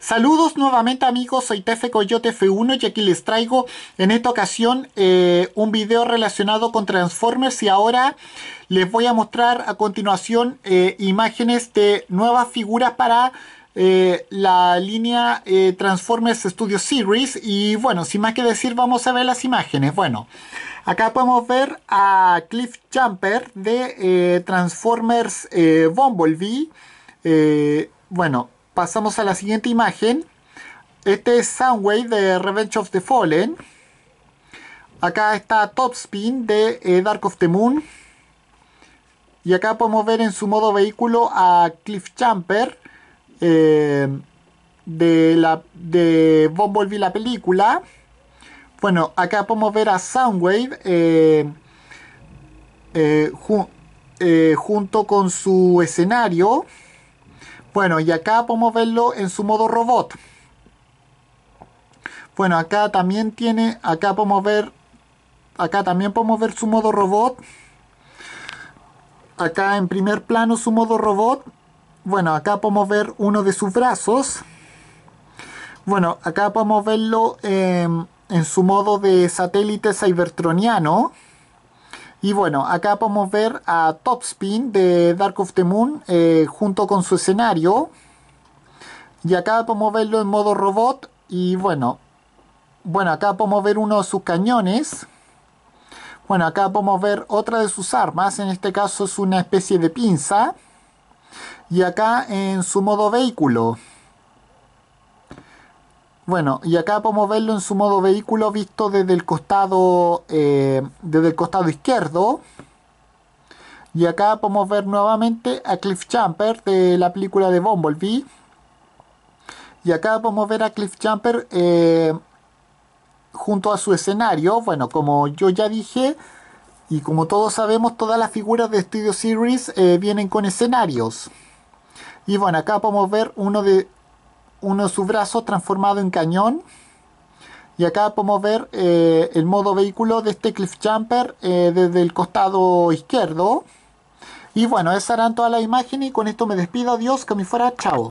Saludos nuevamente amigos, soy Tefe Coyote F1 y aquí les traigo en esta ocasión eh, un video relacionado con Transformers y ahora les voy a mostrar a continuación eh, imágenes de nuevas figuras para eh, la línea Transformers Studio Series y bueno, sin más que decir vamos a ver las imágenes bueno, acá podemos ver a Cliff Jumper de Transformers Bumblebee bueno, Pasamos a la siguiente imagen. Este es Soundwave de Revenge of the Fallen. Acá está Topspin de eh, Dark of the Moon. Y acá podemos ver en su modo vehículo a Cliff Jumper eh, de, la, de Bumblebee la película. Bueno, acá podemos ver a Soundwave eh, junto con su escenario. Bueno, y acá podemos verlo en su modo robot. Bueno, acá también tiene, acá podemos ver, acá también podemos ver su modo robot. Acá en primer plano su modo robot. Bueno, acá podemos ver uno de sus brazos. Bueno, acá podemos verlo en su modo de satélite cybertroniano. Y bueno, acá podemos ver a Topspin de Dark of the Moon eh, junto con su escenario. Y acá podemos verlo en modo robot. Y bueno, bueno, acá podemos ver uno de sus cañones. Bueno, acá podemos ver otra de sus armas. En este caso es una especie de pinza. Y acá en su modo vehículo. Bueno, y acá podemos verlo en su modo vehículo visto desde el costado, eh, desde el costado izquierdo. Y acá podemos ver nuevamente a Cliff Jumper de la película de Bumblebee. Y acá podemos ver a Cliff Jumper eh, junto a su escenario. Bueno, como yo ya dije, y como todos sabemos, todas las figuras de Studio Series eh, vienen con escenarios. Y bueno, acá podemos ver uno de uno de sus brazos transformado en cañón. Y acá podemos ver eh, el modo vehículo de este cliff jumper eh, desde el costado izquierdo. Y bueno, esa harán toda la imagen y con esto me despido. Adiós, que me fuera. Chao.